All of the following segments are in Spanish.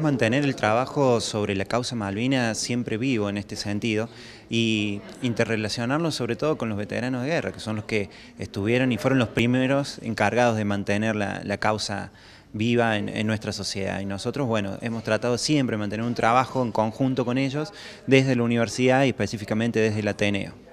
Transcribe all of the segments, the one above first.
mantener el trabajo sobre la causa Malvina siempre vivo en este sentido y interrelacionarlo sobre todo con los veteranos de guerra, que son los que estuvieron y fueron los primeros encargados de mantener la, causa viva en, en, nuestra sociedad. Y nosotros, bueno, hemos tratado siempre de mantener un trabajo en conjunto con ellos desde la universidad y específicamente desde el Ateneo.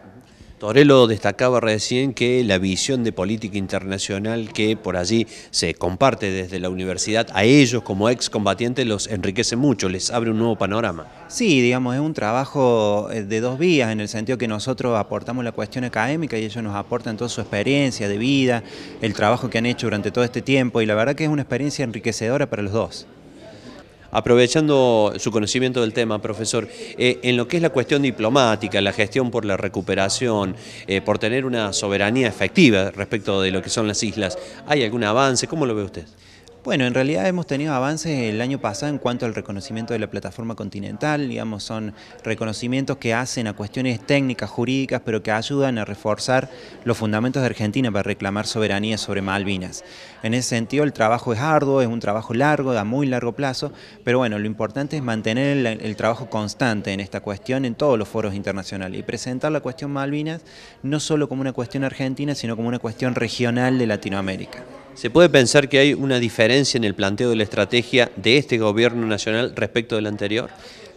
Morelo destacaba recién que la visión de política internacional que por allí se comparte desde la universidad, a ellos como excombatientes los enriquece mucho, les abre un nuevo panorama. Sí, digamos, es un trabajo eh, de dos vías, en el sentido que nosotros aportamos la cuestión académica y ellos nos aportan toda su experiencia de vida, el trabajo que han hecho durante todo este tiempo, y la verdad que es una experiencia enriquecedora para los dos. Aprovechando su conocimiento del tema, profesor, eh, en lo que es la cuestión diplomática, la gestión por la recuperación, eh, por tener una soberanía efectiva respecto de lo que son las islas, ¿hay algún avance? ¿Cómo lo ve usted? Bueno, en realidad hemos tenido avances el año pasado en cuanto al reconocimiento de la plataforma continental, digamos, son reconocimientos que hacen a cuestiones técnicas, jurídicas, pero que ayudan a reforzar los fundamentos de Argentina para reclamar soberanía sobre Malvinas. En ese sentido, el trabajo es arduo, es un trabajo largo, da muy largo plazo, pero bueno, lo importante es mantener el trabajo constante en esta cuestión en todos los foros internacionales y presentar la cuestión Malvinas no solo como una cuestión argentina, sino como una cuestión regional de Latinoamérica. ¿Se puede pensar que hay una diferencia en el planteo de la estrategia de este gobierno nacional respecto del anterior?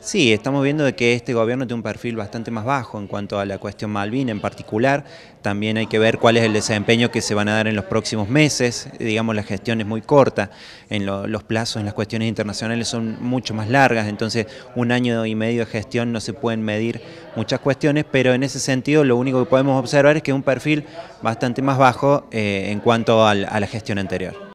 Sí, estamos viendo de que este gobierno tiene un perfil bastante más bajo en cuanto a la cuestión Malvin en particular. También hay que ver cuál es el desempeño que se van a dar en los próximos meses. Eh, digamos, la gestión es muy corta, en los plazos en las cuestiones internacionales son mucho más largas, entonces un año y medio de gestión no se pueden medir muchas cuestiones, pero en ese sentido lo único que podemos observar es que es un perfil bastante más bajo eh, en cuanto a la gestión anterior.